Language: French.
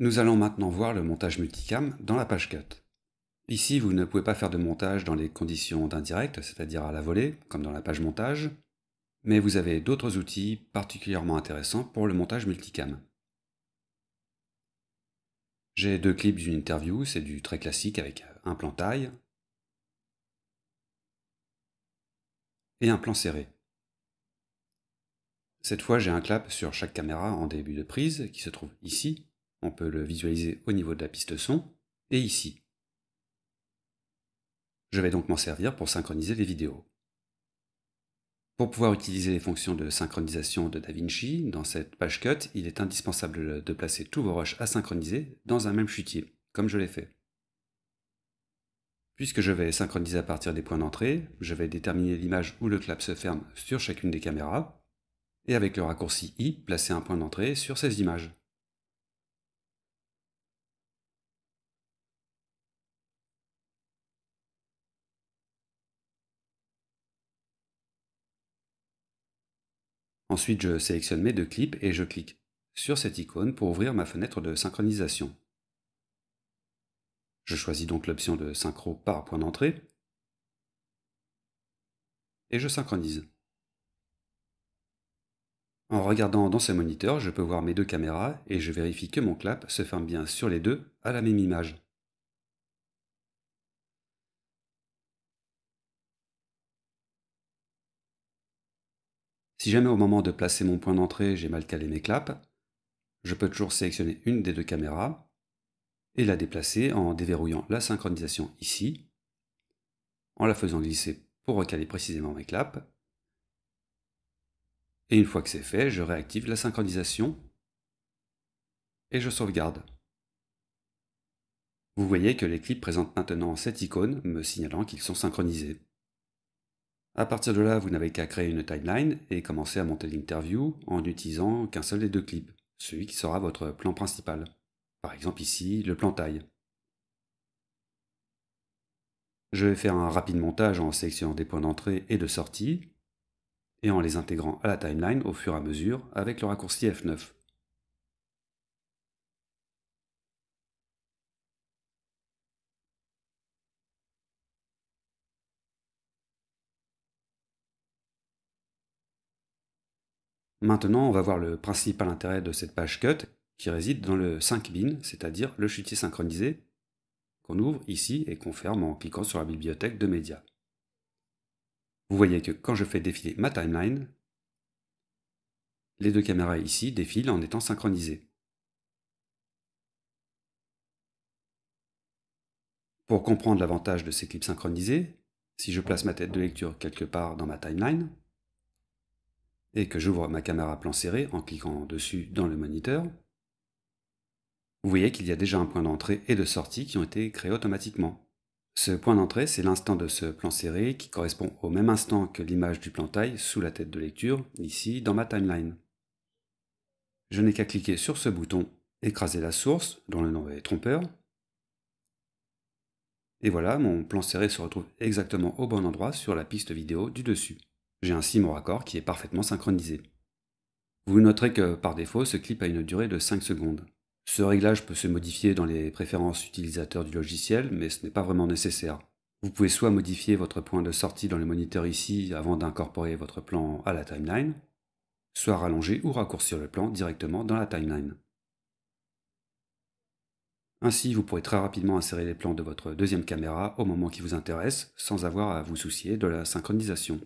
Nous allons maintenant voir le montage multicam dans la page cut. Ici, vous ne pouvez pas faire de montage dans les conditions d'indirect, c'est-à-dire à la volée, comme dans la page montage, mais vous avez d'autres outils particulièrement intéressants pour le montage multicam. J'ai deux clips d'une interview, c'est du très classique avec un plan taille et un plan serré. Cette fois, j'ai un clap sur chaque caméra en début de prise qui se trouve ici on peut le visualiser au niveau de la piste son et ici. Je vais donc m'en servir pour synchroniser les vidéos. Pour pouvoir utiliser les fonctions de synchronisation de DaVinci, dans cette page cut, il est indispensable de placer tous vos rushs à synchroniser dans un même chutier, comme je l'ai fait. Puisque je vais synchroniser à partir des points d'entrée, je vais déterminer l'image où le clap se ferme sur chacune des caméras, et avec le raccourci I, placer un point d'entrée sur ces images. Ensuite, je sélectionne mes deux clips et je clique sur cette icône pour ouvrir ma fenêtre de synchronisation. Je choisis donc l'option de synchro par point d'entrée et je synchronise. En regardant dans ce moniteur, je peux voir mes deux caméras et je vérifie que mon clap se ferme bien sur les deux à la même image. Si jamais au moment de placer mon point d'entrée, j'ai mal calé mes claps, je peux toujours sélectionner une des deux caméras et la déplacer en déverrouillant la synchronisation ici, en la faisant glisser pour recaler précisément mes claps. Et une fois que c'est fait, je réactive la synchronisation et je sauvegarde. Vous voyez que les clips présentent maintenant cette icône me signalant qu'ils sont synchronisés. À partir de là, vous n'avez qu'à créer une timeline et commencer à monter l'interview en n'utilisant qu'un seul des deux clips, celui qui sera votre plan principal. Par exemple ici, le plan taille. Je vais faire un rapide montage en sélectionnant des points d'entrée et de sortie et en les intégrant à la timeline au fur et à mesure avec le raccourci F9. Maintenant, on va voir le principal intérêt de cette page cut qui réside dans le 5 bin, c'est-à-dire le chutier synchronisé qu'on ouvre ici et qu'on ferme en cliquant sur la bibliothèque de médias. Vous voyez que quand je fais défiler ma timeline, les deux caméras ici défilent en étant synchronisées. Pour comprendre l'avantage de ces clips synchronisés, si je place ma tête de lecture quelque part dans ma timeline, et que j'ouvre ma caméra plan serré en cliquant dessus dans le moniteur, vous voyez qu'il y a déjà un point d'entrée et de sortie qui ont été créés automatiquement. Ce point d'entrée, c'est l'instant de ce plan serré qui correspond au même instant que l'image du plan taille sous la tête de lecture, ici dans ma timeline. Je n'ai qu'à cliquer sur ce bouton Écraser la source, dont le nom est trompeur. Et voilà, mon plan serré se retrouve exactement au bon endroit sur la piste vidéo du dessus j'ai ainsi mon raccord qui est parfaitement synchronisé. Vous noterez que par défaut, ce clip a une durée de 5 secondes. Ce réglage peut se modifier dans les préférences utilisateurs du logiciel, mais ce n'est pas vraiment nécessaire. Vous pouvez soit modifier votre point de sortie dans le moniteur ici avant d'incorporer votre plan à la timeline, soit rallonger ou raccourcir le plan directement dans la timeline. Ainsi, vous pourrez très rapidement insérer les plans de votre deuxième caméra au moment qui vous intéresse sans avoir à vous soucier de la synchronisation.